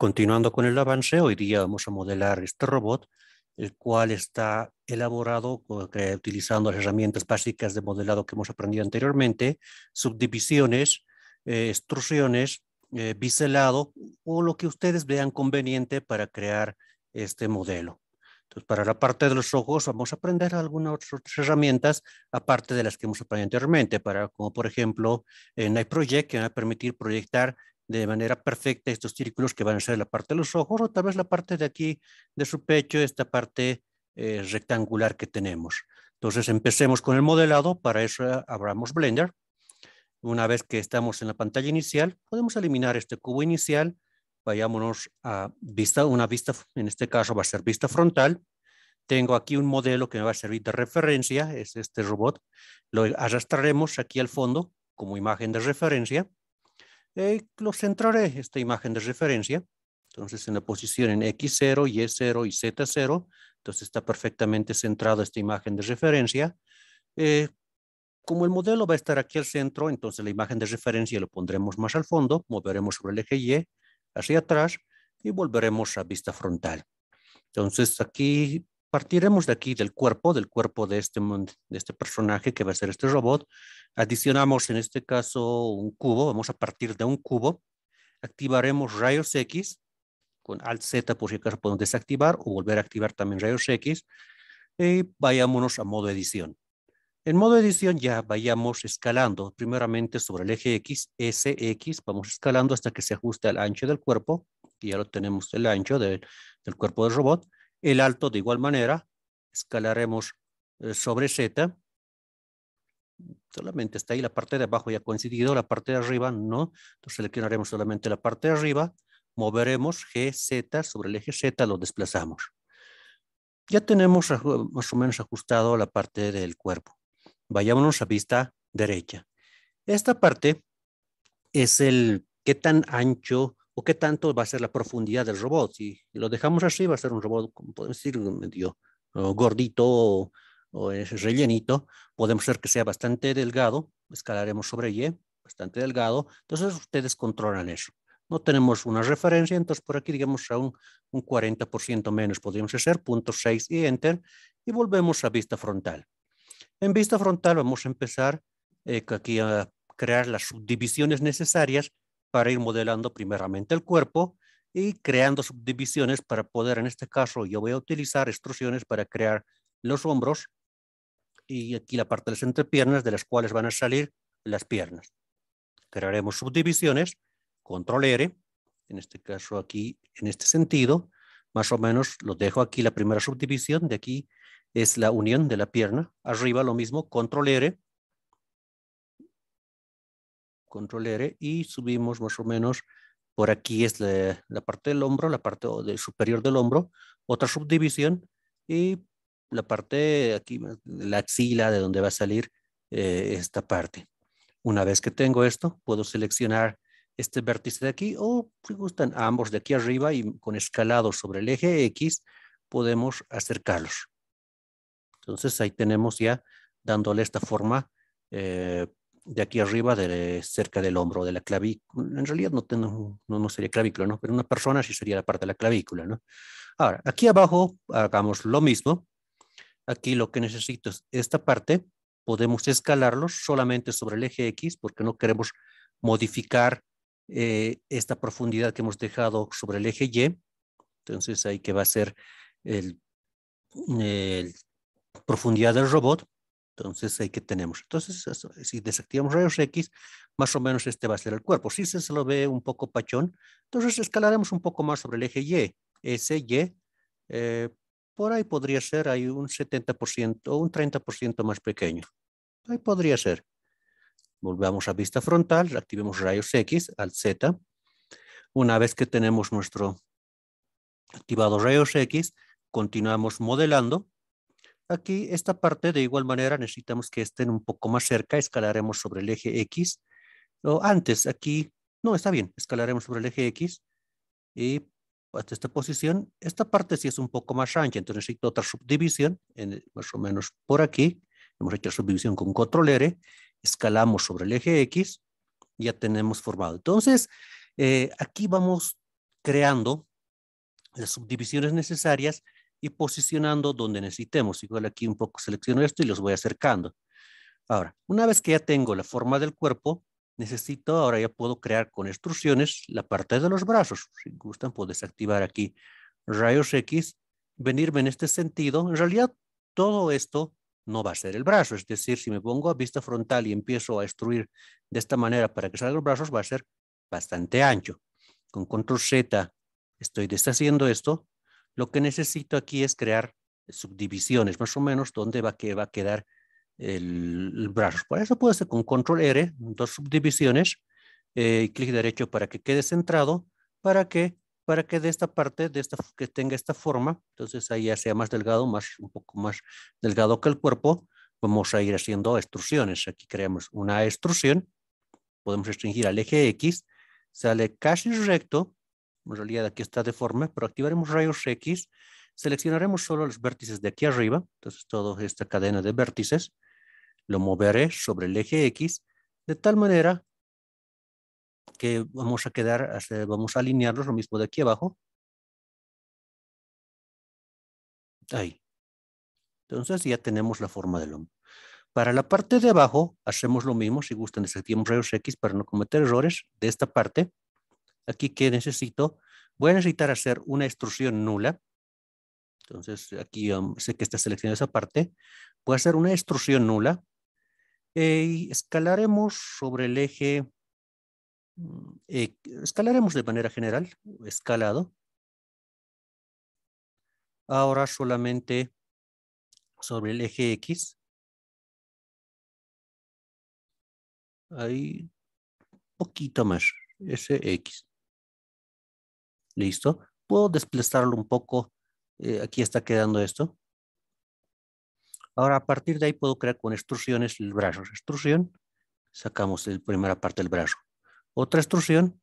Continuando con el avance, hoy día vamos a modelar este robot, el cual está elaborado eh, utilizando las herramientas básicas de modelado que hemos aprendido anteriormente, subdivisiones, eh, extrusiones, eh, biselado o lo que ustedes vean conveniente para crear este modelo. Entonces, para la parte de los ojos vamos a aprender algunas otras herramientas, aparte de las que hemos aprendido anteriormente, para, como por ejemplo en iProject, que va a permitir proyectar de manera perfecta estos círculos que van a ser la parte de los ojos o tal vez la parte de aquí de su pecho, esta parte eh, rectangular que tenemos. Entonces empecemos con el modelado, para eso eh, abramos Blender. Una vez que estamos en la pantalla inicial, podemos eliminar este cubo inicial, vayámonos a vista, una vista, en este caso va a ser vista frontal. Tengo aquí un modelo que me va a servir de referencia, es este robot. Lo arrastraremos aquí al fondo como imagen de referencia eh, lo centraré esta imagen de referencia. Entonces, en la posición en X0, Y0 y Z0, entonces está perfectamente centrada esta imagen de referencia. Eh, como el modelo va a estar aquí al centro, entonces la imagen de referencia lo pondremos más al fondo, moveremos sobre el eje Y hacia atrás y volveremos a vista frontal. Entonces, aquí Partiremos de aquí, del cuerpo, del cuerpo de este, de este personaje que va a ser este robot. Adicionamos en este caso un cubo, vamos a partir de un cubo. Activaremos rayos X, con Alt Z por si acaso podemos desactivar o volver a activar también rayos X. Y vayámonos a modo edición. En modo edición ya vayamos escalando, primeramente sobre el eje X, SX, vamos escalando hasta que se ajuste al ancho del cuerpo, y ya lo tenemos el ancho del cuerpo del robot. El alto de igual manera, escalaremos eh, sobre Z. Solamente está ahí la parte de abajo ya coincidido, la parte de arriba no. Entonces seleccionaremos solamente la parte de arriba, moveremos GZ sobre el eje Z, lo desplazamos. Ya tenemos más o menos ajustado la parte del cuerpo. Vayámonos a vista derecha. Esta parte es el qué tan ancho qué tanto va a ser la profundidad del robot. Si lo dejamos así, va a ser un robot, como podemos decir, medio gordito o, rellenito. Podemos ser que sea bastante delgado, escalaremos sobre Y, bastante delgado. Entonces ustedes controlan eso. No tenemos una referencia, entonces por aquí digamos a un, 40% menos podríamos hacer, punto 6 y enter, y volvemos a vista frontal. En vista frontal vamos a empezar eh, aquí a crear las subdivisiones necesarias para ir modelando primeramente el cuerpo y creando subdivisiones para poder, en este caso, yo voy a utilizar extrusiones para crear los hombros y aquí la parte de las entrepiernas, de las cuales van a salir las piernas. Crearemos subdivisiones, control R, en este caso aquí, en este sentido, más o menos lo dejo aquí la primera subdivisión, de aquí es la unión de la pierna, arriba lo mismo, control R, control R y subimos más o menos, por aquí es la, parte del hombro, la parte del superior del hombro, otra subdivisión y la parte aquí, la axila de donde va a salir eh, esta parte. Una vez que tengo esto, puedo seleccionar este vértice de aquí o si gustan ambos de aquí arriba y con escalado sobre el eje X podemos acercarlos. Entonces ahí tenemos ya dándole esta forma eh, de aquí arriba, de, cerca del hombro, de la clavícula. En realidad no, no, no, sería clavícula, ¿no? Pero una persona sí sería la parte de la clavícula, ¿no? Ahora, aquí abajo hagamos lo mismo. Aquí lo que necesito es esta parte. Podemos escalarlo solamente sobre el eje X porque no queremos modificar eh, esta profundidad que hemos dejado sobre el eje Y. Entonces ahí que va a ser la profundidad del robot entonces ahí que tenemos. Entonces, si desactivamos rayos X, más o menos este va a ser el cuerpo. Si se lo ve un poco pachón, entonces escalaremos un poco más sobre el eje Y. Ese Y, eh, por ahí podría ser, hay un 70% o un 30% más pequeño. Ahí podría ser. Volvemos a vista frontal, activemos rayos X al Z. Una vez que tenemos nuestro activado rayos X, continuamos modelando Aquí esta parte de igual manera necesitamos que estén un poco más cerca, escalaremos sobre el eje X. O antes, aquí, no, está bien, escalaremos sobre el eje X y hasta esta posición, esta parte sí es un poco más ancha, entonces necesito otra subdivisión, en, más o menos por aquí, hemos hecho subdivisión con control R, escalamos sobre el eje X, ya tenemos formado. Entonces, eh, aquí vamos creando las subdivisiones necesarias y posicionando donde necesitemos. Igual aquí un poco selecciono esto y los voy acercando. Ahora, una vez que ya tengo la forma del cuerpo, necesito, ahora ya puedo crear con extrusiones la parte de los brazos. Si gustan, puedes desactivar aquí rayos X, venirme en este sentido. En realidad, todo esto no va a ser el brazo. Es decir, si me pongo a vista frontal y empiezo a extruir de esta manera para que salgan los brazos, va a ser bastante ancho. Con control Z estoy deshaciendo esto, lo que necesito aquí es crear subdivisiones, más o menos, dónde va, a quedar el, brazo. Por eso puedo hacer con control R, dos subdivisiones, eh, clic derecho para que quede centrado, para que para que de esta parte, de esta, que tenga esta forma, entonces ahí ya sea más delgado, más, un poco más delgado que el cuerpo, vamos a ir haciendo extrusiones. Aquí creamos una extrusión, podemos restringir al eje X, sale casi recto, en realidad aquí está deforme, pero activaremos rayos X, seleccionaremos solo los vértices de aquí arriba, entonces toda esta cadena de vértices, lo moveré sobre el eje X, de tal manera que vamos a quedar, vamos a alinearlos lo mismo de aquí abajo. Ahí. Entonces ya tenemos la forma del hombro. Para la parte de abajo hacemos lo mismo, si gustan desactivamos rayos X para no cometer errores de esta parte. Aquí, que necesito? Voy a necesitar hacer una extrusión nula. Entonces, aquí um, sé que está seleccionada esa parte. Voy a hacer una extrusión nula. Eh, y escalaremos sobre el eje... Mm, eh, escalaremos de manera general, escalado. Ahora solamente sobre el eje X. Ahí, poquito más, ese X. ¿Listo? Puedo desplazarlo un poco. Eh, aquí está quedando esto. Ahora, a partir de ahí puedo crear con extrusiones el brazo. Extrusión, sacamos la primera parte del brazo. Otra extrusión,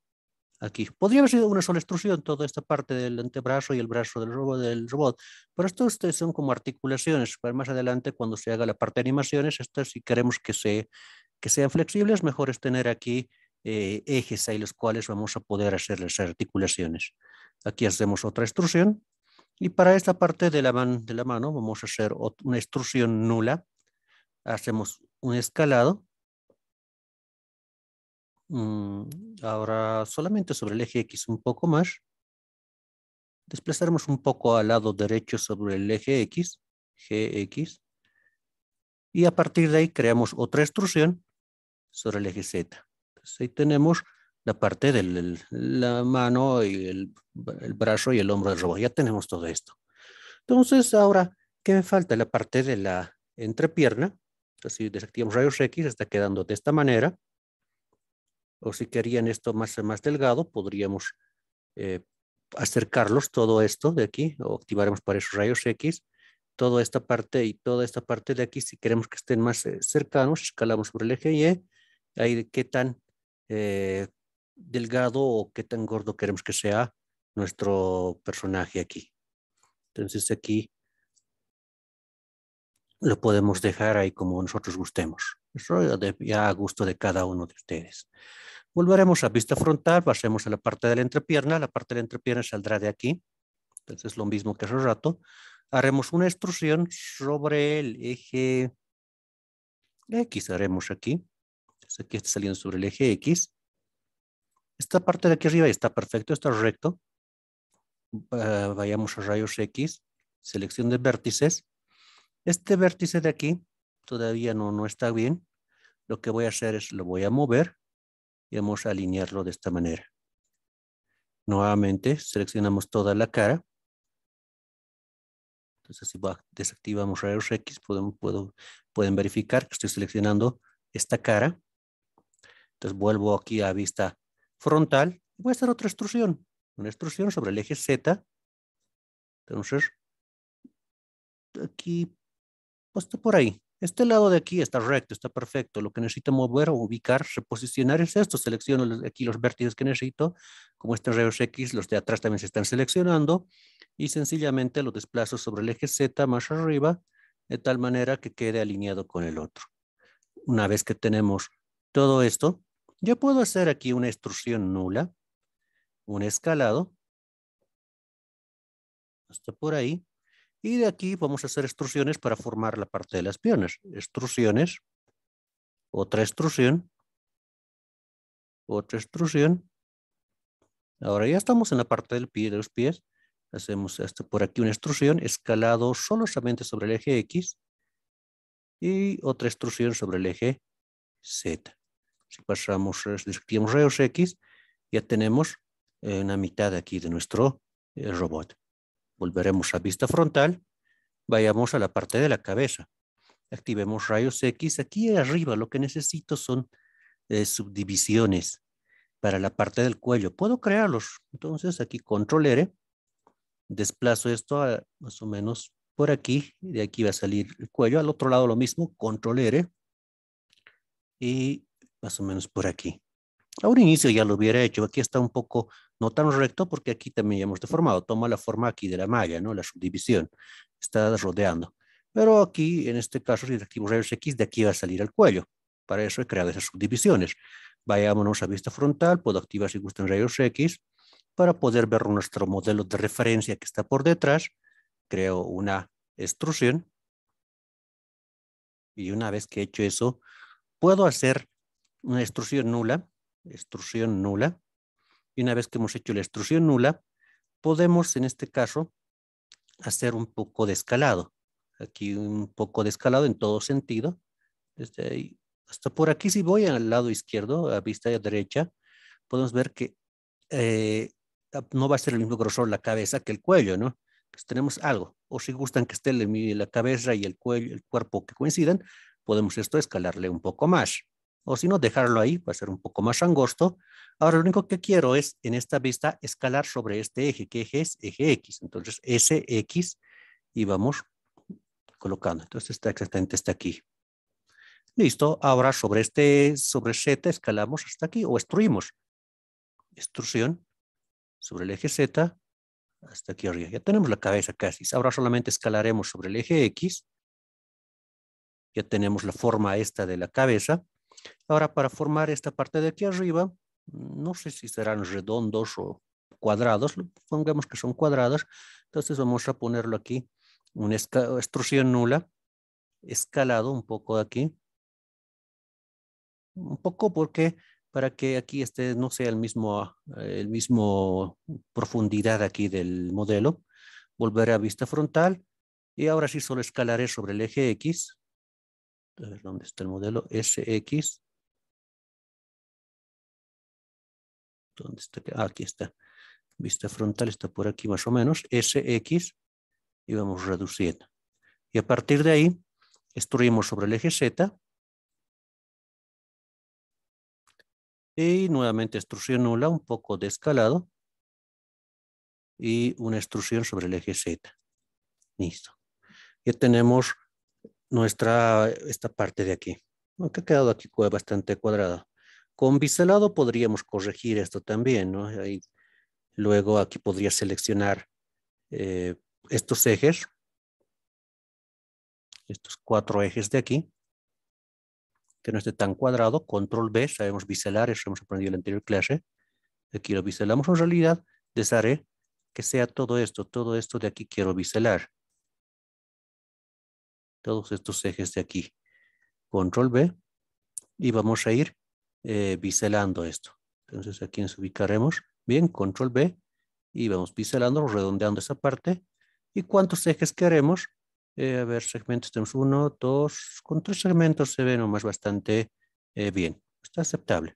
aquí. Podría haber sido una sola extrusión, toda esta parte del antebrazo y el brazo del robot, pero estos este, son como articulaciones. Para más adelante, cuando se haga la parte de animaciones, esto si queremos que, se, que sean flexibles, mejor es tener aquí eh, ejes ahí los cuales vamos a poder hacer las articulaciones. Aquí hacemos otra extrusión y para esta parte de la, de la mano vamos a hacer una extrusión nula. Hacemos un escalado. Mm, ahora solamente sobre el eje X un poco más. Desplazaremos un poco al lado derecho sobre el eje X, GX. Y a partir de ahí creamos otra extrusión sobre el eje Z. Pues, ahí tenemos la parte de la mano y el, brazo y el hombro del robot. Ya tenemos todo esto. Entonces ahora, ¿qué me falta? La parte de la entrepierna. Entonces, si desactivamos rayos X, está quedando de esta manera. O si querían esto más, más delgado, podríamos eh, acercarlos todo esto de aquí, o activaremos para esos rayos X, toda esta parte y toda esta parte de aquí, si queremos que estén más eh, cercanos, escalamos por el eje Y, ahí qué tan eh, delgado o qué tan gordo queremos que sea nuestro personaje aquí. Entonces aquí lo podemos dejar ahí como nosotros gustemos. Eso ya a gusto de cada uno de ustedes. Volveremos a vista frontal, pasemos a la parte de la entrepierna. La parte de la entrepierna saldrá de aquí. Entonces lo mismo que hace rato. Haremos una extrusión sobre el eje X, haremos aquí aquí está saliendo sobre el eje X. Esta parte de aquí arriba está perfecto, está recto. vayamos a rayos X, selección de vértices. Este vértice de aquí todavía no, está bien. Lo que voy a hacer es lo voy a mover y vamos a alinearlo de esta manera. Nuevamente seleccionamos toda la cara. Entonces si desactivamos rayos X, puedo, pueden verificar que estoy seleccionando esta cara. Entonces vuelvo aquí a vista frontal y voy a hacer otra extrusión. Una extrusión sobre el eje Z. Entonces, aquí, pues por ahí. Este lado de aquí está recto, está perfecto. Lo que necesito mover o ubicar, reposicionar es esto. Selecciono aquí los vértices que necesito. Como este rayos X, los de atrás también se están seleccionando. Y sencillamente lo desplazo sobre el eje Z más arriba, de tal manera que quede alineado con el otro. Una vez que tenemos todo esto, yo puedo hacer aquí una extrusión nula, un escalado, hasta por ahí, y de aquí vamos a hacer extrusiones para formar la parte de las piernas. Extrusiones, otra extrusión, otra extrusión. Ahora ya estamos en la parte del pie, de los pies. Hacemos hasta por aquí una extrusión, escalado solamente sobre el eje X y otra extrusión sobre el eje Z. Si pasamos, eh, discutimos rayos X, ya tenemos eh, una mitad aquí de nuestro eh, robot. Volveremos a vista frontal, vayamos a la parte de la cabeza. Activemos rayos X. Aquí arriba lo que necesito son subdivisiones para la parte del cuello. Puedo crearlos. Entonces aquí control R. Desplazo esto más o menos por aquí. De aquí va a salir el cuello. Al otro lado lo mismo. Control R. Y más o menos por aquí. A un inicio ya lo hubiera hecho, aquí está un poco no tan recto porque aquí también ya hemos deformado, toma la forma aquí de la malla, ¿no? La subdivisión, está rodeando. Pero aquí, en este caso, si activo rayos X, de aquí va a salir al cuello. Para eso he creado esas subdivisiones. Vayámonos a vista frontal, puedo activar si gustan rayos X para poder ver nuestro modelo de referencia que está por detrás. Creo una extrusión. Y una vez que he hecho eso, puedo hacer una extrusión nula, extrusión nula, y una vez que hemos hecho la extrusión nula, podemos en este caso hacer un poco de escalado. Aquí un poco de escalado en todo sentido. hasta por aquí, si voy al lado izquierdo, a vista derecha, podemos ver que eh, no va a ser el mismo grosor la cabeza que el cuello, ¿no? tenemos algo. O si gustan que esté la cabeza y el cuello, el cuerpo que coincidan, podemos esto escalarle un poco más o si no, dejarlo ahí, va a ser un poco más angosto. Ahora lo único que quiero es, en esta vista, escalar sobre este eje, que eje es eje X, entonces SX, y vamos colocando. Entonces está exactamente hasta este aquí. Listo, ahora sobre este, sobre Z escalamos hasta aquí, o extruimos. Extrusión sobre el eje Z, hasta aquí arriba. Ya tenemos la cabeza casi. Ahora solamente escalaremos sobre el eje X. Ya tenemos la forma esta de la cabeza. Ahora, para formar esta parte de aquí arriba, no sé si serán redondos o cuadrados, pongamos que son cuadrados, entonces vamos a ponerlo aquí, una extrusión nula, escalado un poco aquí, un poco porque para que aquí esté, no sea el mismo, eh, el mismo profundidad aquí del modelo, volveré a vista frontal y ahora sí solo escalaré sobre el eje X, a ver dónde está el modelo, SX. ¿Dónde está? Ah, aquí está. Vista frontal está por aquí más o menos, SX, y vamos reduciendo. Y a partir de ahí, extruimos sobre el eje Z, y nuevamente extrusión nula, un poco de escalado, y una extrusión sobre el eje Z. Listo. Ya tenemos nuestra, esta parte de aquí, que ha quedado aquí bastante cuadrada. Con biselado podríamos corregir esto también, ¿no? luego aquí podría seleccionar eh, estos ejes, estos cuatro ejes de aquí, que no esté tan cuadrado, control B, sabemos biselar, eso hemos aprendido en la anterior clase, aquí lo biselamos en realidad, desharé que sea todo esto, todo esto de aquí quiero biselar todos estos ejes de aquí. Control B y vamos a ir eh, biselando esto. Entonces aquí nos ubicaremos. Bien, control B y vamos biselando, redondeando esa parte. ¿Y cuántos ejes queremos? Eh, a ver, segmentos tenemos uno, dos, con tres segmentos se ve nomás bastante eh, bien. Está aceptable.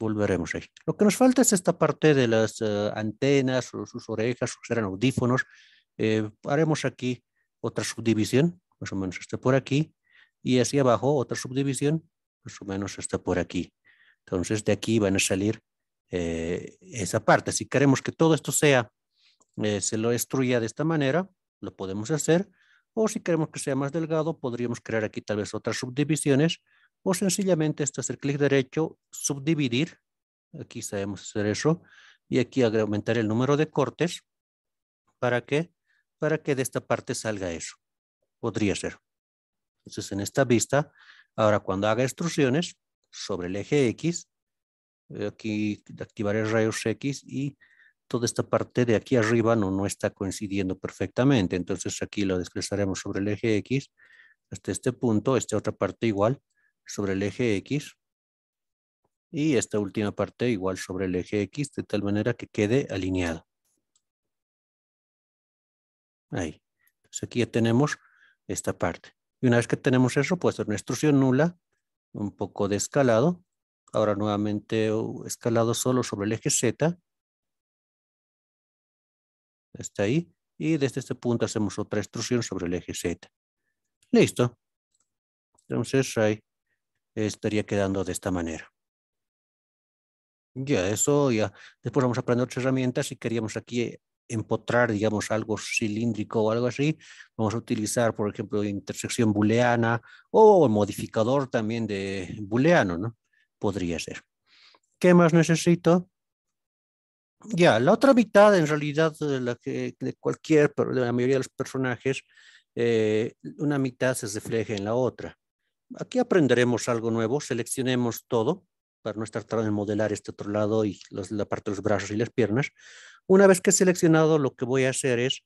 Volveremos ahí. Lo que nos falta es esta parte de las eh, antenas, o sus orejas, o serán audífonos. haremos aquí otra subdivisión más o menos está por aquí, y hacia abajo otra subdivisión, más o menos está por aquí. Entonces de aquí van a salir eh, esa parte. Si queremos que todo esto sea, eh, se lo destruya de esta manera, lo podemos hacer, o si queremos que sea más delgado, podríamos crear aquí tal vez otras subdivisiones, o sencillamente esto hacer clic derecho, subdividir, aquí sabemos hacer eso, y aquí aumentar el número de cortes, ¿para que Para que de esta parte salga eso podría ser. Entonces, en esta vista, ahora cuando haga extrusiones sobre el eje X, eh, aquí activaré rayos X y toda esta parte de aquí arriba no, no está coincidiendo perfectamente. Entonces aquí lo desplazaremos sobre el eje X hasta este punto, esta otra parte igual sobre el eje X y esta última parte igual sobre el eje X de tal manera que quede alineado. Ahí. Entonces aquí ya tenemos esta parte. Y una vez que tenemos eso, puede ser una extrusión nula, un poco de escalado. Ahora nuevamente uh, escalado solo sobre el eje Z. Está ahí. Y desde este punto hacemos otra extrusión sobre el eje Z. Listo. Entonces ahí estaría quedando de esta manera. Ya, eso ya. Después vamos a aprender otras herramientas y queríamos aquí eh, empotrar, digamos, algo cilíndrico o algo así, vamos a utilizar, por ejemplo, intersección booleana o modificador también de booleano, ¿no? Podría ser. ¿Qué más necesito? Ya, la otra mitad, en realidad, de, la de cualquier, pero de la mayoría de los personajes, eh, una mitad se refleja en la otra. Aquí aprenderemos algo nuevo, seleccionemos todo para no estar tratando de modelar este otro lado y la parte de los brazos y las piernas. Una vez que he seleccionado, lo que voy a hacer es,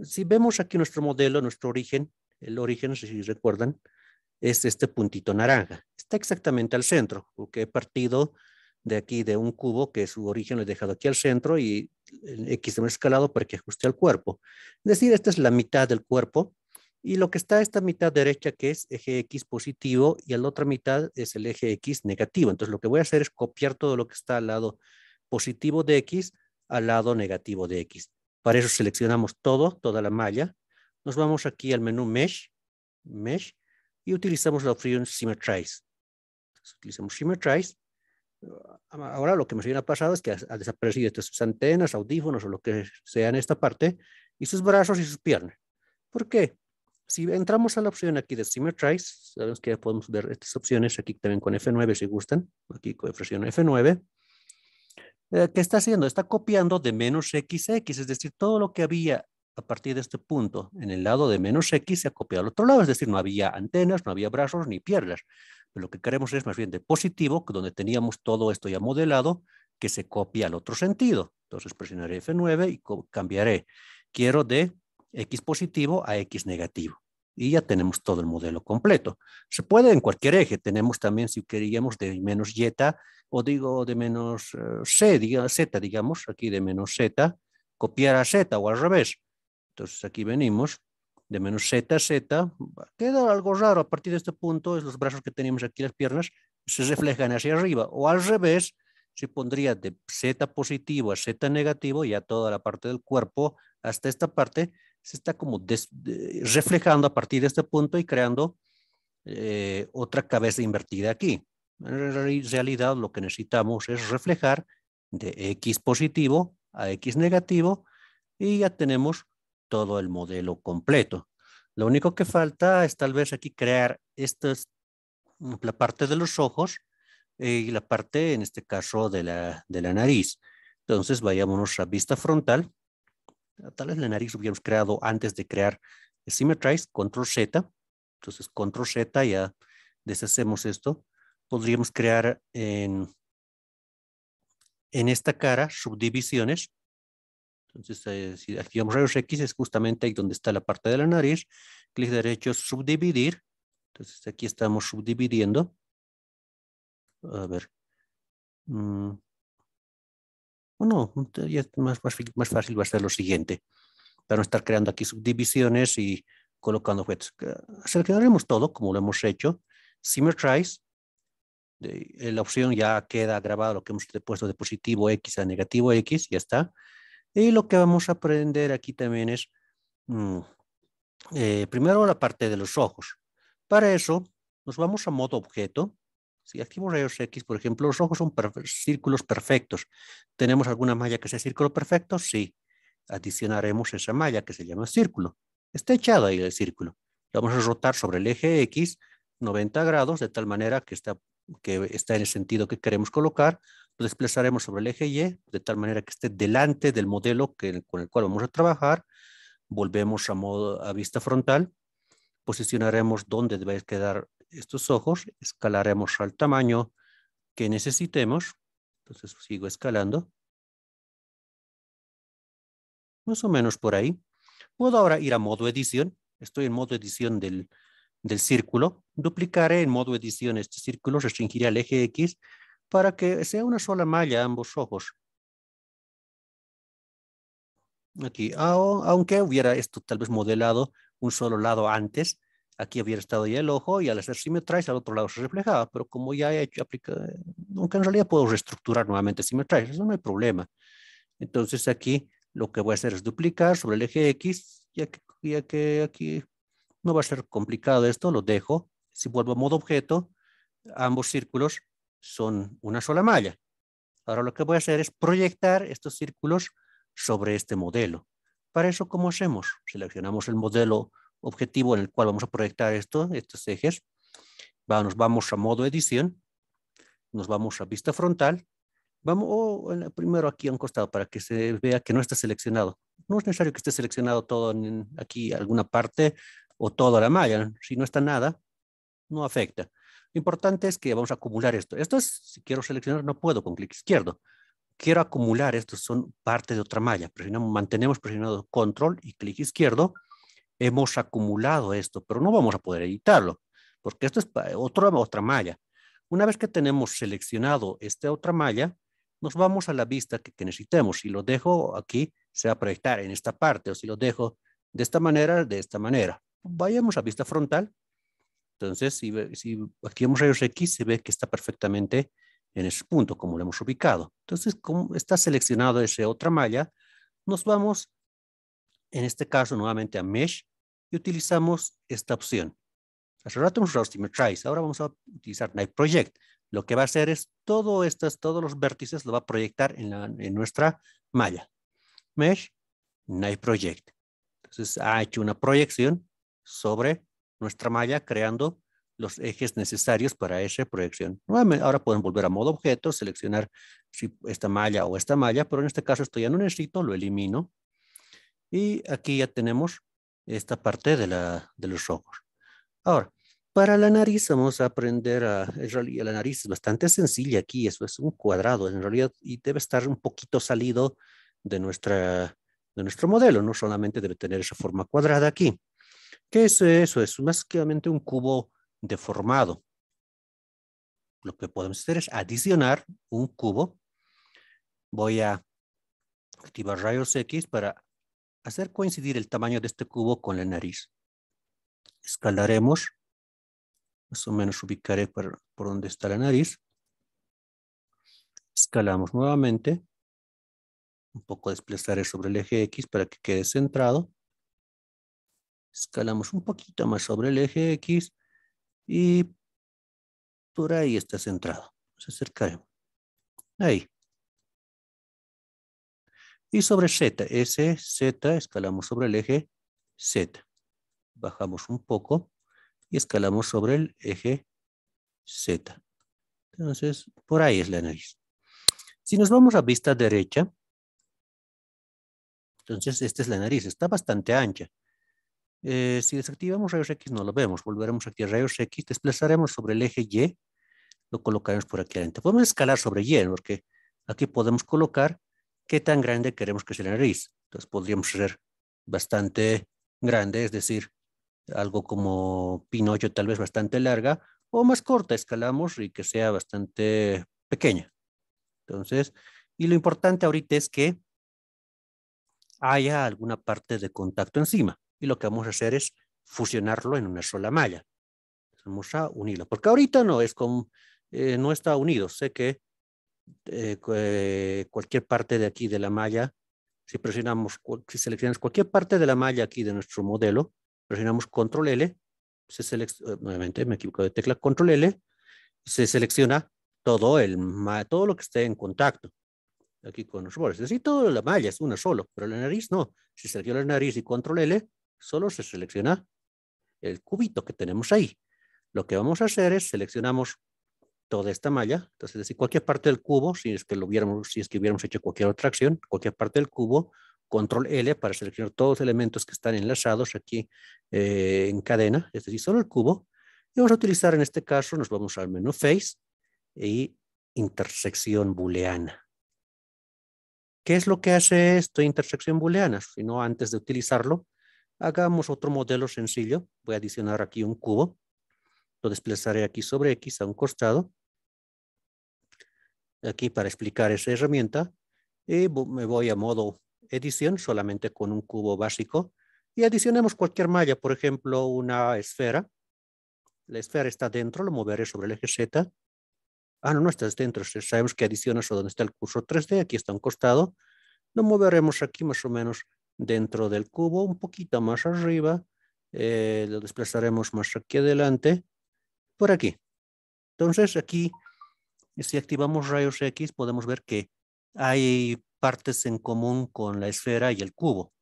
si vemos aquí nuestro modelo, nuestro origen, el origen, si recuerdan, es este puntito naranja. Está exactamente al centro, porque he partido de aquí de un cubo que su origen lo he dejado aquí al centro y el X lo escalado para que ajuste al cuerpo. Es decir, esta es la mitad del cuerpo y lo que está a esta mitad derecha que es eje X positivo y a la otra mitad es el eje X negativo. Entonces lo que voy a hacer es copiar todo lo que está al lado positivo de X al lado negativo de X. Para eso seleccionamos todo, toda la malla. Nos vamos aquí al menú Mesh, Mesh, y utilizamos la opción Symmetrize. utilizamos Symmetrize. Ah, ahora lo que me ha pasado es que ha desaparecido estas antenas, audífonos o lo que sea en esta parte, y sus brazos y sus piernas. ¿Por qué? si entramos a la opción aquí de Symmetrize, sabemos que ya podemos ver estas opciones aquí también con F9 si gustan, aquí con F9, eh, ¿qué está haciendo? Está copiando de menos XX, es decir, todo lo que había a partir de este punto en el lado de menos X se ha copiado al otro lado, es decir, no había antenas, no había brazos ni piernas. lo que queremos es más bien de positivo, que donde teníamos todo esto ya modelado, que se copia al otro sentido. Entonces presionaré F9 y cambiaré. Quiero de X positivo a X negativo. Y ya tenemos todo el modelo completo. Se puede en cualquier eje. Tenemos también, si queríamos, de menos yeta, o digo de menos eh, C, diga, Z, digamos, aquí de menos Z, copiar a Z o al revés. Entonces aquí venimos de menos Z, Z. Queda algo raro a partir de este punto, es los brazos que tenemos aquí, las piernas, se reflejan hacia arriba. O al revés, se pondría de Z positivo a Z negativo, y a toda la parte del cuerpo hasta esta parte, se está como reflejando a partir de este punto y creando eh, otra cabeza invertida aquí. En realidad lo que necesitamos es reflejar de X positivo a X negativo y ya tenemos todo el modelo completo. Lo único que falta es tal vez aquí crear estas, mm, la parte de los ojos eh, y la parte, en este caso, de la, de la nariz. Entonces, vayámonos a vista frontal. Ah, tal vez la nariz hubiéramos creado antes de crear eh, Symmetrize, control Z. Entonces, control Z, ya deshacemos esto. Podríamos crear en, en esta cara subdivisiones. Entonces, eh, si activamos rayos X, es justamente ahí donde está la parte de la nariz. Clic derecho, subdividir. Entonces, aquí estamos subdividiendo. A ver. Mm. Bueno, más, más fácil va a ser lo siguiente, para no estar creando aquí subdivisiones y colocando objetos. Seleccionaremos todo, como lo hemos hecho. Symmetrize, eh, la opción ya queda grabada lo que hemos puesto de positivo X a negativo X, ya está. Y lo que vamos a aprender aquí también es, mm, eh, primero la parte de los ojos. Para eso, nos vamos a modo objeto, si activo rayos X, por ejemplo, los ojos son círculos perfectos. ¿Tenemos alguna malla que sea círculo perfecto? Sí. Adicionaremos esa malla que se llama círculo. Está echada ahí el círculo. Lo Vamos a rotar sobre el eje X 90 grados, de tal manera que está, que está en el sentido que queremos colocar. Lo desplazaremos sobre el eje Y, de tal manera que esté delante del modelo con el cual vamos a trabajar. Volvemos a, modo, a vista frontal posicionaremos dónde debe quedar estos ojos, escalaremos al tamaño que necesitemos. Entonces sigo escalando. Más o menos por ahí. Puedo ahora ir a modo edición. Estoy en modo edición del, del círculo. Duplicaré en modo edición este círculo, restringiré al eje X para que sea una sola malla ambos ojos. Aquí, aunque hubiera esto tal vez modelado un solo lado antes, aquí hubiera estado ya el ojo y al hacer simetrais al otro lado se reflejaba, pero como ya he hecho, nunca nunca en realidad puedo reestructurar nuevamente simetrais, eso no hay problema. Entonces aquí lo que voy a hacer es duplicar sobre el eje X, ya que, ya que aquí no va a ser complicado esto, lo dejo. Si vuelvo a modo objeto, ambos círculos son una sola malla. Ahora lo que voy a hacer es proyectar estos círculos sobre este modelo. Para eso, ¿cómo hacemos? Seleccionamos el modelo objetivo en el cual vamos a proyectar esto, estos ejes. nos vamos a modo edición, nos vamos a vista frontal, vamos primero aquí a un costado para que se vea que no está seleccionado. No es necesario que esté seleccionado todo aquí alguna parte o toda la malla. Si no está nada, no afecta. Lo importante es que vamos a acumular esto. Esto es, si quiero seleccionar, no puedo con clic izquierdo. Quiero acumular, estos, son parte de otra malla. Presionamos, mantenemos presionado control y clic izquierdo hemos acumulado esto, pero no vamos a poder editarlo, porque esto es otra, otra malla. Una vez que tenemos seleccionado esta otra malla, nos vamos a la vista que, necesitemos. Si lo dejo aquí, se va a proyectar en esta parte, o si lo dejo de esta manera, de esta manera. Vayamos a vista frontal. Entonces, si, si vemos rayos X, se ve que está perfectamente en ese punto, como lo hemos ubicado. Entonces, como está seleccionado esa otra malla, nos vamos, en este caso, nuevamente a Mesh, y utilizamos esta opción. Ahora vamos a utilizar Night Project. Lo que va a hacer es todo estas, todos los vértices lo va a proyectar en, nuestra malla. Mesh, Night Project. Entonces ha hecho una proyección sobre nuestra malla creando los ejes necesarios para esa proyección. Nuevamente, ahora pueden volver a modo objeto, seleccionar esta malla o esta malla, pero en este caso estoy en un necesito, lo elimino. Y aquí ya tenemos esta parte de, la, de los rojos. Ahora, para la nariz vamos a aprender a, realidad, la nariz es bastante sencilla aquí, eso es un cuadrado en realidad y debe estar un poquito salido de, nuestra, de nuestro modelo, no solamente debe tener esa forma cuadrada aquí. ¿Qué es eso? Es básicamente un cubo deformado. Lo que podemos hacer es adicionar un cubo. Voy a activar rayos X para hacer coincidir el tamaño de este cubo con la nariz. Escalaremos, más o menos ubicaré por, donde está la nariz. Escalamos nuevamente, un poco desplazaré sobre el eje X para que quede centrado. Escalamos un poquito más sobre el eje X y por ahí está centrado. Nos acercaremos. Ahí y sobre Z, S, Z, escalamos sobre el eje Z. Bajamos un poco y escalamos sobre el eje Z. Entonces, por ahí es la nariz. Si nos vamos a vista derecha, entonces esta es la nariz, está bastante ancha. Eh, si desactivamos rayos X no lo vemos, volveremos a rayos X, desplazaremos sobre el eje Y, lo colocaremos por aquí adelante. Podemos escalar sobre Y, porque aquí podemos colocar qué tan grande queremos que sea la nariz. Entonces podríamos ser bastante grande, es decir, algo como Pinocho tal vez bastante larga o más corta, escalamos y que sea bastante pequeña. Entonces, y lo importante ahorita es que haya alguna parte de contacto encima. Y lo que vamos a hacer es fusionarlo en una sola malla. Vamos a unirlo, porque ahorita no es eh, no está unido. Sé que eh, eh, cualquier parte de aquí de la malla, si presionamos, si seleccionamos cualquier parte de la malla aquí de nuestro modelo, presionamos control L, se selecciona, eh, nuevamente me equivoco de tecla, control L, se selecciona todo, el, todo lo que esté en contacto aquí con los bordes. Es decir, toda la malla es una solo, pero la nariz no. Si selecciono la nariz y control L, solo se selecciona el cubito que tenemos ahí. Lo que vamos a hacer es seleccionamos de esta malla, entonces decir cualquier parte del cubo, si es que lo hubiéramos, si es que hubiéramos hecho cualquier otra acción, cualquier parte del cubo, control L para seleccionar todos los elementos que están enlazados aquí eh, en cadena, es decir, solo el cubo, y vamos a utilizar en este caso, nos vamos al menú Face y intersección booleana. ¿Qué es lo que hace esto, de intersección booleana? Si no, antes de utilizarlo, hagamos otro modelo sencillo. Voy a adicionar aquí un cubo. Lo desplazaré aquí sobre X a un costado. Aquí para explicar esa herramienta, y eh, me voy a modo edición solamente con un cubo básico y adicionemos cualquier malla, por ejemplo, una esfera. La esfera está dentro, lo moveré sobre el eje Z. Ah, no, no está dentro, sabemos que adicionas o donde está el curso 3D, aquí está un costado. Lo moveremos aquí más o menos dentro del cubo, un poquito más arriba. Eh, lo desplazaremos más aquí adelante, por aquí. Entonces aquí si activamos rayos X, podemos ver que hay partes en común con la esfera y el cubo.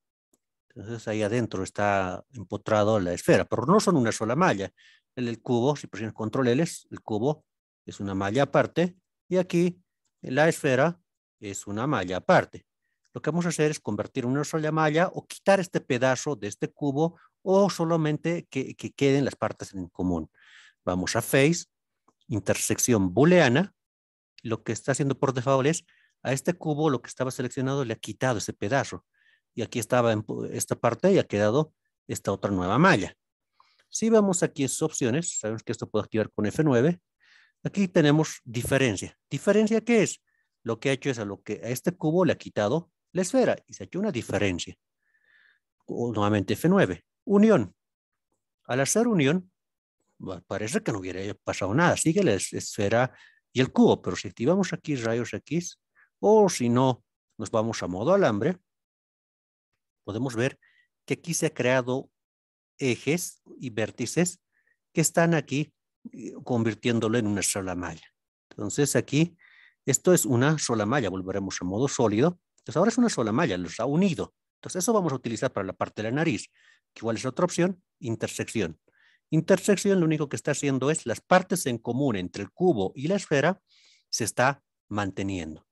Entonces ahí adentro está empotrado la esfera, pero no son una sola malla. El, el cubo, si presionas control L, el cubo es una malla aparte y aquí la esfera es una malla aparte. Lo que vamos a hacer es convertir una sola malla o quitar este pedazo de este cubo o solamente que queden las partes en común. Vamos a Face, intersección booleana, lo que está haciendo por default es a este cubo lo que estaba seleccionado le ha quitado ese pedazo. Y aquí estaba en esta parte y ha quedado esta otra nueva malla. Si vamos aquí sus opciones, sabemos que esto puede activar con F9. Aquí tenemos diferencia. ¿Diferencia qué es? Lo que ha hecho es a lo que a este cubo le ha quitado la esfera y se ha hecho una diferencia. nuevamente F9. Unión. Al hacer unión, parece que no hubiera pasado nada. Sigue la esfera y el cubo, pero si activamos aquí rayos X, o si no nos vamos a modo alambre, podemos ver que aquí se ha creado ejes y vértices que están aquí eh, convirtiéndolo en una sola malla. Entonces aquí, esto es una sola malla, volveremos a modo sólido. Entonces ahora es una sola malla, los ha unido. Entonces eso vamos a utilizar para la parte de la nariz, que igual es otra opción, intersección. Intersección lo único que está haciendo es las partes en común entre el cubo y la esfera se está manteniendo.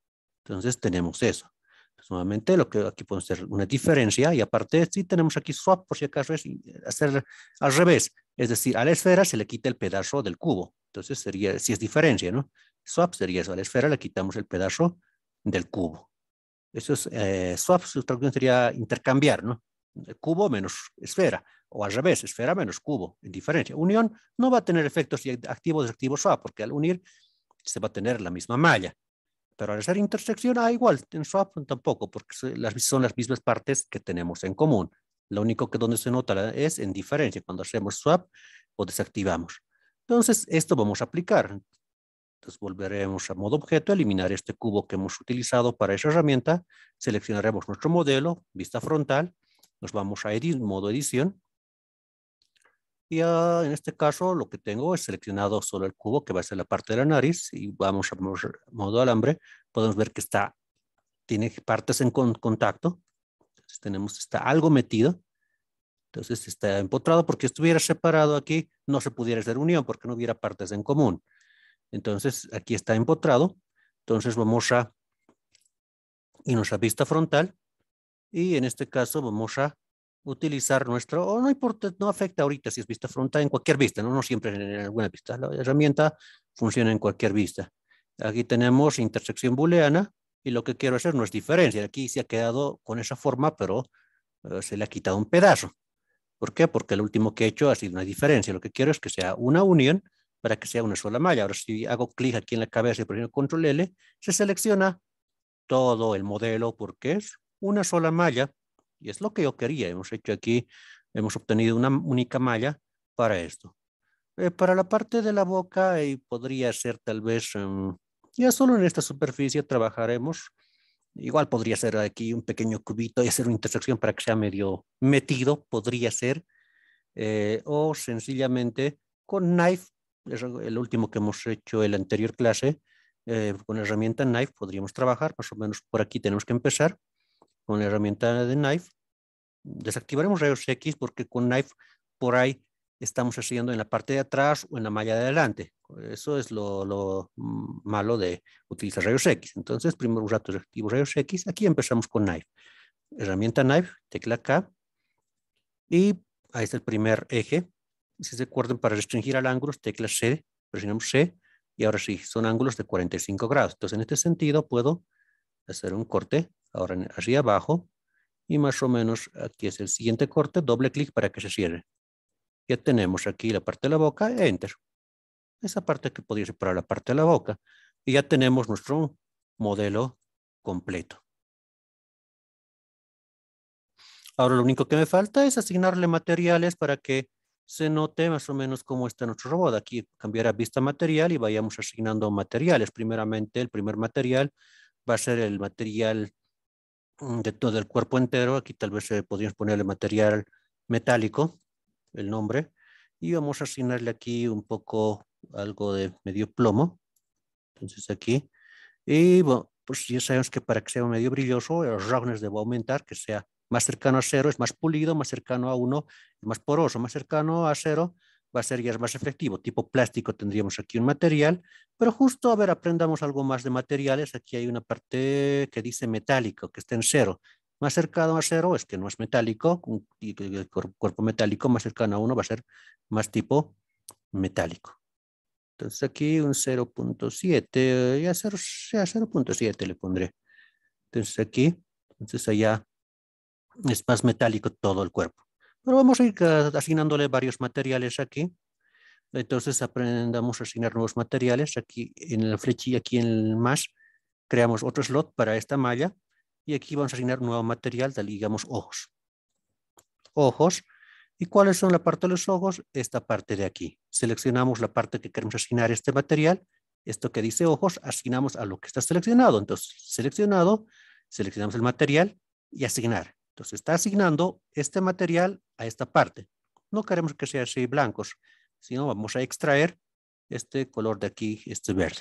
Entonces tenemos eso. Entonces, nuevamente lo que aquí puede ser una diferencia y aparte sí tenemos aquí swap por si acaso es hacer al revés. Es decir, a la esfera se le quita el pedazo del cubo. Entonces sería, si es diferencia, ¿no? Swap sería eso. A la esfera le quitamos el pedazo del cubo. Eso es eh, swap, su traducción sería intercambiar, ¿no? cubo menos esfera o al revés, esfera menos cubo, en diferencia. Unión no va a tener efectos activos desactivos swap, porque al unir se va a tener la misma malla. Pero al hacer intersección, ah, igual, en swap tampoco, porque son las mismas partes que tenemos en común. Lo único que donde se nota es en diferencia, cuando hacemos swap o desactivamos. Entonces, esto vamos a aplicar. Entonces, volveremos a modo objeto, eliminar este cubo que hemos utilizado para esa herramienta. Seleccionaremos nuestro modelo, vista frontal. Nos vamos a modo edición. Y ah, en este caso lo que tengo es seleccionado solo el cubo que va a ser la parte de la nariz y vamos a modo alambre. Podemos ver que está, tiene partes en contacto. Entonces tenemos, está algo metido. Entonces está empotrado porque estuviera separado aquí no se pudiera hacer unión porque no hubiera partes en común. Entonces aquí está empotrado. Entonces vamos a irnos a vista frontal y en este caso vamos a utilizar nuestro, o no importa, no afecta ahorita si es vista frontal, en cualquier vista, no, no siempre en alguna vista. La herramienta funciona en cualquier vista. Aquí tenemos intersección booleana y lo que quiero hacer no es diferencia. Aquí se ha quedado con esa forma, pero eh, se le ha quitado un pedazo. ¿Por qué? Porque el último que he hecho ha sido una diferencia. Lo que quiero es que sea una unión para que sea una sola malla. Ahora si hago clic aquí en la cabeza y presiono control L, se selecciona todo el modelo porque es una sola malla y es lo que yo quería. Hemos hecho aquí, hemos obtenido una única malla para esto. Eh, para la parte de la boca podría ser tal vez, em, ya solo en esta superficie trabajaremos. Igual podría ser aquí un pequeño cubito y hacer una intersección para que sea medio metido, podría ser. Eh, o sencillamente con knife, es el último que hemos hecho en la anterior clase, eh, con la herramienta Knife podríamos trabajar, más o menos por aquí tenemos que empezar con la herramienta de Knife. Desactivaremos rayos X porque con Knife por ahí estamos haciendo en la parte de atrás o en la malla de adelante. Eso es lo, malo de utilizar rayos X. Entonces, primero un rato rayos X. Aquí empezamos con Knife. Herramienta Knife, tecla K. Y ahí está el primer eje. Si se acuerdan, para restringir al ángulo, tecla C, presionamos C. Y ahora sí, son ángulos de 45 grados. Entonces, en este sentido, puedo hacer un corte Ahora hacia abajo y más o menos aquí es el siguiente corte, doble clic para que se cierre. Ya tenemos aquí la parte de la boca, enter. Esa parte que podría ser para la parte de la boca. Y ya tenemos nuestro modelo completo. Ahora lo único que me falta es asignarle materiales para que se note más o menos cómo está nuestro robot. Aquí cambiar a vista material y vayamos asignando materiales. Primeramente, el primer material va a ser el material Mm, de todo el cuerpo entero. Aquí tal vez eh, podríamos ponerle material metálico, el nombre. Y vamos a asignarle aquí un poco algo de medio plomo. Entonces aquí. Y bueno, pues ya sabemos que para que sea medio brilloso, el roughness debe aumentar, que sea más cercano a cero, es más pulido, más cercano a uno, es más poroso, más cercano a cero, va a ser ya más efectivo. Tipo plástico tendríamos aquí un material, pero justo, a ver, aprendamos algo más de materiales. Aquí hay una parte que dice metálico, que está en cero. Más cercano a cero es que no es metálico, y el cuerpo metálico más cercano a uno va a ser más tipo metálico. Entonces aquí un 0.7, ya 0.7 le pondré. Entonces aquí, entonces allá es más metálico todo el cuerpo. Pero vamos a ir asignándole varios materiales aquí. Entonces aprendamos a asignar nuevos materiales. Aquí en la y aquí en el más, creamos otro slot para esta malla. Y aquí vamos a asignar nuevo material, digamos ojos. Ojos. ¿Y cuáles son la parte de los ojos? Esta parte de aquí. Seleccionamos la parte que queremos asignar este material. Esto que dice ojos, asignamos a lo que está seleccionado. Entonces, seleccionado, seleccionamos el material y asignar. Entonces, está asignando este material a esta parte. No queremos que sea así blancos, sino vamos a extraer este color de aquí, este verde.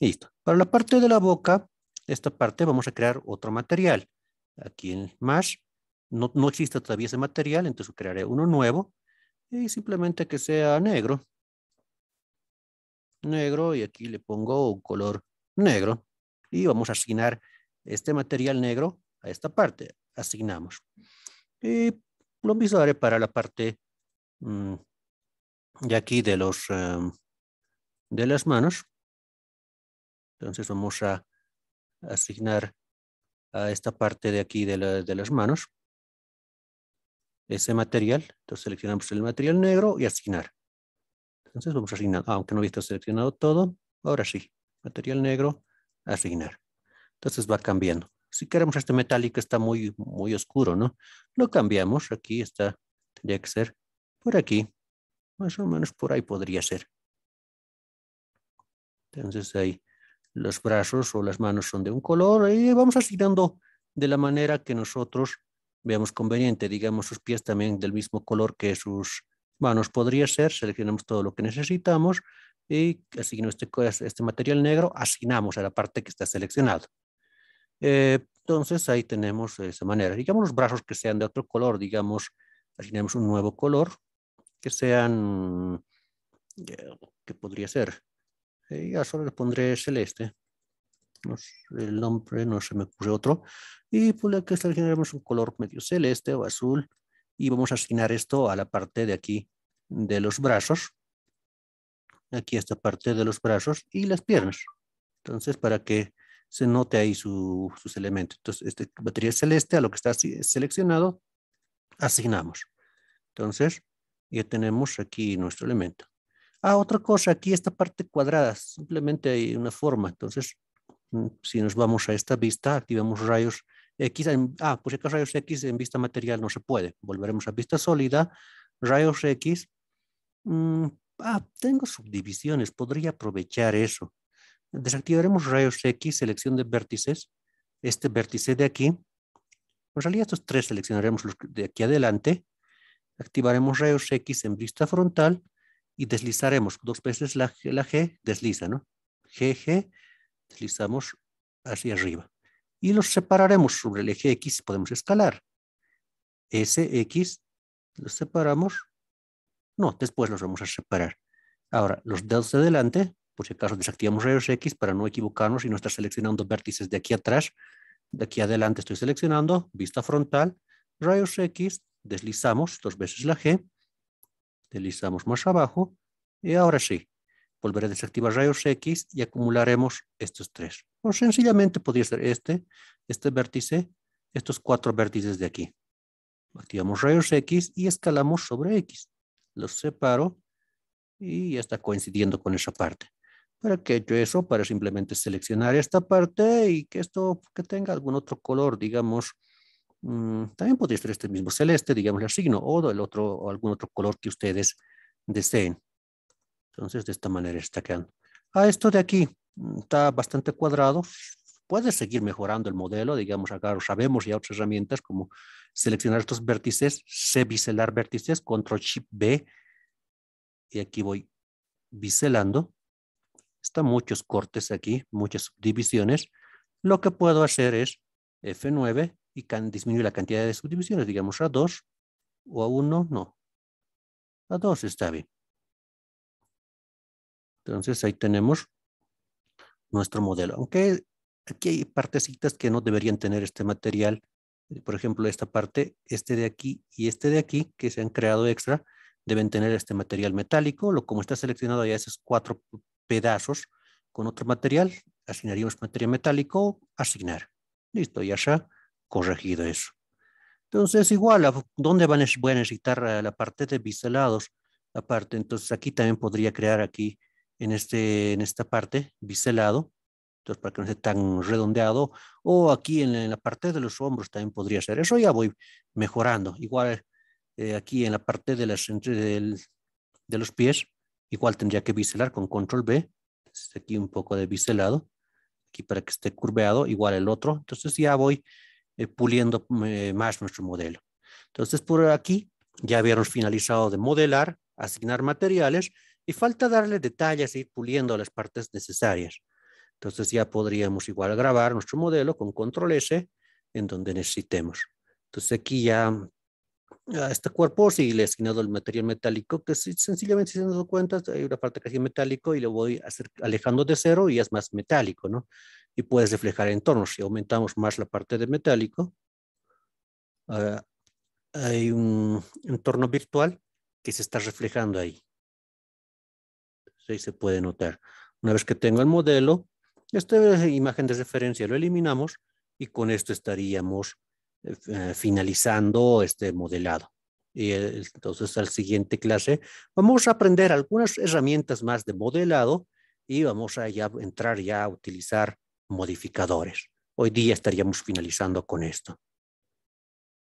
Listo. Para la parte de la boca, esta parte vamos a crear otro material. Aquí en más, no, no existe todavía ese material, entonces crearé uno nuevo y simplemente que sea negro. Negro y aquí le pongo un color negro y vamos a asignar este material negro a esta parte asignamos. Y lo mismo haré para la parte mm, de aquí de, los, em, de las manos. Entonces vamos a asignar a esta parte de aquí de, las manos ese material. Entonces seleccionamos el material negro y asignar. Entonces vamos a asignar, ah, aunque no he visto seleccionado todo, ahora sí, material negro, asignar. Entonces va cambiando si queremos este metálico está muy, muy oscuro, ¿no? Lo cambiamos, aquí está, tendría que ser por aquí, más o menos por ahí podría ser. Entonces ahí los brazos o las manos son de un color y vamos asignando de la manera que nosotros veamos conveniente. Digamos sus pies también del mismo color que sus manos podría ser. Seleccionamos todo lo que necesitamos y asignamos este, este material negro, asignamos a la parte que está seleccionado. Eh, entonces ahí tenemos esa manera. Digamos los brazos que sean de otro color, digamos, asignemos un nuevo color, que sean, eh, que podría ser? Eh, ya solo le pondré celeste. el nombre no se me ocurre otro. Y pues que generemos un color medio celeste o azul. Y vamos a asignar esto a la parte de aquí de los brazos. Aquí esta parte de los brazos y las piernas. Entonces, para que se note ahí sus elementos. Entonces, este batería celeste a lo que está eh, seleccionado, asignamos. Entonces, ya tenemos aquí nuestro elemento. Ah, otra cosa, aquí esta parte cuadrada, simplemente hay una forma. Entonces, mm, si nos vamos a esta vista, activamos rayos X. ah, pues acá rayos X en vista material no se puede. Volveremos a vista sólida, rayos X. Mm, ah, tengo subdivisiones, podría aprovechar eso desactivaremos rayos X, selección de vértices, este vértice de aquí. Pues, en realidad estos tres seleccionaremos los de aquí adelante. Activaremos rayos X en vista frontal y deslizaremos dos veces la, la G, desliza, ¿no? G, G, deslizamos hacia arriba. Y los separaremos sobre el eje X, podemos escalar. S, X, los separamos. No, después los vamos a separar. Ahora, los dedos de adelante... Por si acaso desactivamos rayos X para no equivocarnos y no estar seleccionando vértices de aquí atrás. De aquí adelante estoy seleccionando vista frontal, rayos X, deslizamos dos veces la G, deslizamos más abajo y ahora sí, volveré a desactivar rayos X y acumularemos estos tres. O sencillamente podría ser este, este vértice, estos cuatro vértices de aquí. Activamos rayos X y escalamos sobre X. Los separo y ya está coincidiendo con esa parte para que he hecho eso, para simplemente seleccionar esta parte y que esto que tenga algún otro color, digamos, mm, también podría ser este mismo celeste, digamos el signo, o el otro, o algún otro color que ustedes deseen. Entonces, de esta manera está quedando. a ah, esto de aquí mm, está bastante cuadrado. puede seguir mejorando el modelo, digamos, acá sabemos ya otras herramientas como seleccionar estos vértices, C biselar vértices, control shift B, y aquí voy biselando Está muchos cortes aquí, muchas subdivisiones. Lo que puedo hacer es F9 y can, disminuir la cantidad de subdivisiones, digamos a 2 o a 1, no. A 2 está bien. Entonces ahí tenemos nuestro modelo. Aunque aquí hay partecitas que no deberían tener este material. Por ejemplo, esta parte, este de aquí y este de aquí que se han creado extra, deben tener este material metálico. Lo, como está seleccionado ya esas cuatro pedazos con otro material, asignaríamos material metálico, asignar. Listo, ya está corregido eso. Entonces, igual, ¿dónde van a, voy a necesitar eh, la parte de biselados? La entonces aquí también podría crear aquí, en, este, en esta parte, biselado, entonces para que no esté tan redondeado, o aquí en, la parte de los hombros también podría ser. Eso ya voy mejorando. Igual eh, aquí en la parte de, las, de los pies, Igual tendría que biselar con control B. Entonces este, aquí un poco de biselado. Aquí para que esté curveado, igual el otro. Entonces ya voy eh, puliendo mm, eh, más nuestro modelo. Entonces por aquí ya habíamos finalizado de modelar, asignar materiales y falta darle detalles e ir puliendo las partes necesarias. Entonces ya podríamos igual grabar nuestro modelo con control S en donde necesitemos. Entonces aquí ya a este cuerpo si le he asignado el material metálico, que sencillamente si se han dado cuenta, hay una parte casi metálico y lo voy hacer, alejando de cero y es más metálico, ¿no? Y puedes reflejar entornos. Si aumentamos más la parte de metálico, ah, hay un entorno virtual que se está reflejando ahí. Ahí se puede notar. Una vez que tengo el modelo, esta imagen de referencia lo eliminamos y con esto estaríamos este, finalizando este modelado. Y eh, entonces al siguiente clase vamos a aprender algunas herramientas más de modelado y vamos a entrar ya a utilizar modificadores. Hoy día estaríamos finalizando con esto.